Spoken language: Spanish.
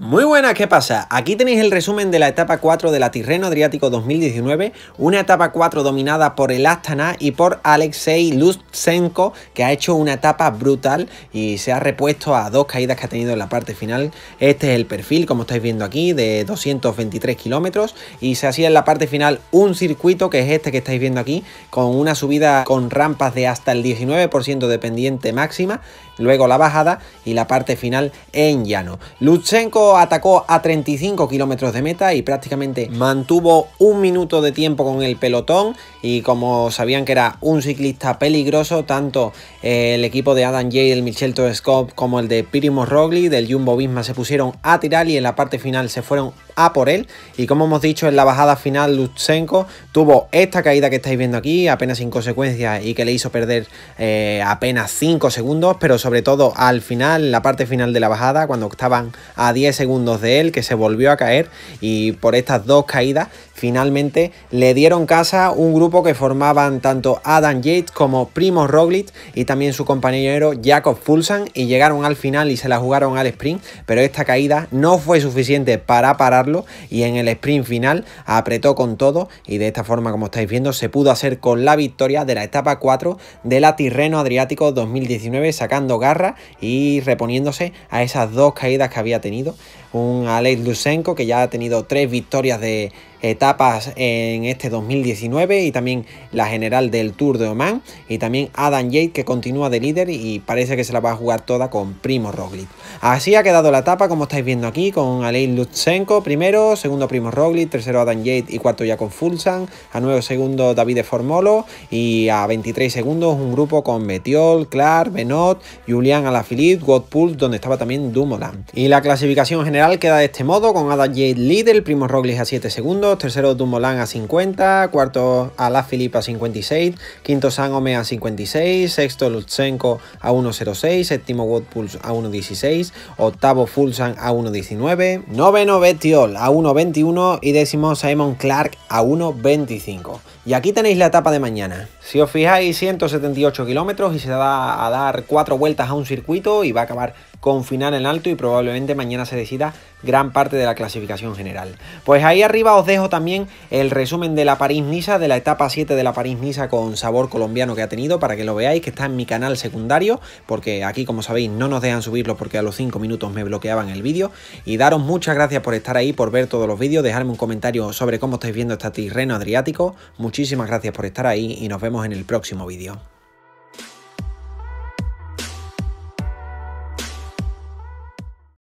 Muy buenas, ¿qué pasa? Aquí tenéis el resumen de la etapa 4 de la Tirreno Adriático 2019, una etapa 4 dominada por el Astana y por Alexei Lutsenko, que ha hecho una etapa brutal y se ha repuesto a dos caídas que ha tenido en la parte final. Este es el perfil, como estáis viendo aquí, de 223 kilómetros y se hacía en la parte final un circuito, que es este que estáis viendo aquí, con una subida con rampas de hasta el 19% de pendiente máxima, luego la bajada y la parte final en llano. Lutsenko atacó a 35 kilómetros de meta y prácticamente mantuvo un minuto de tiempo con el pelotón y como sabían que era un ciclista peligroso, tanto eh, el equipo de Adam Jay, el Michel Scott como el de Pirimo Rogli del Jumbo Visma se pusieron a tirar y en la parte final se fueron a por él y como hemos dicho en la bajada final Lutsenko tuvo esta caída que estáis viendo aquí apenas sin consecuencias y que le hizo perder eh, apenas 5 segundos pero sobre todo al final, la parte final de la bajada cuando estaban a 10 segundos de él, que se volvió a caer y por estas dos caídas finalmente le dieron casa un grupo que formaban tanto Adam Yates como Primo Roglic y también su compañero Jacob Fulsan y llegaron al final y se la jugaron al sprint, pero esta caída no fue suficiente para pararlo y en el sprint final apretó con todo y de esta forma como estáis viendo se pudo hacer con la victoria de la etapa 4 de la Tirreno Adriático 2019 sacando garra y reponiéndose a esas dos caídas que había tenido un Alex Lutsenko que ya ha tenido tres victorias de etapas en este 2019 y también la general del Tour de Oman y también Adam Yates que continúa de líder y parece que se la va a jugar toda con Primo Roglic. Así ha quedado la etapa como estáis viendo aquí con Aleix Lutsenko primero, segundo Primo Roglic, tercero Adam Yates y cuarto ya con Fulsan, a nuevo segundo David de Formolo y a 23 segundos un grupo con Metiol, Clark, Benot, Julián Alaphilippe, Godpool donde estaba también Dumoulin. Y la clasificación general queda de este modo, con Ada Jade líder, Primo Roglic a 7 segundos, tercero Dumolan a 50, cuarto Alaphilippe a 56, quinto San a 56, sexto Lutsenko a 1.06, séptimo Woodpulse a 1.16, octavo Fulsan a 1.19, noveno Betiol a 1.21 y décimo Simon Clark a 1.25. Y aquí tenéis la etapa de mañana. Si os fijáis, 178 kilómetros y se da a dar cuatro vueltas a un circuito y va a acabar con final en alto y probablemente mañana se gran parte de la clasificación general. Pues ahí arriba os dejo también el resumen de la parís nisa de la etapa 7 de la parís nisa con sabor colombiano que ha tenido, para que lo veáis, que está en mi canal secundario, porque aquí, como sabéis, no nos dejan subirlo porque a los 5 minutos me bloqueaban el vídeo. Y daros muchas gracias por estar ahí, por ver todos los vídeos, dejarme un comentario sobre cómo estáis viendo este tirreno adriático. Muchísimas gracias por estar ahí y nos vemos en el próximo vídeo.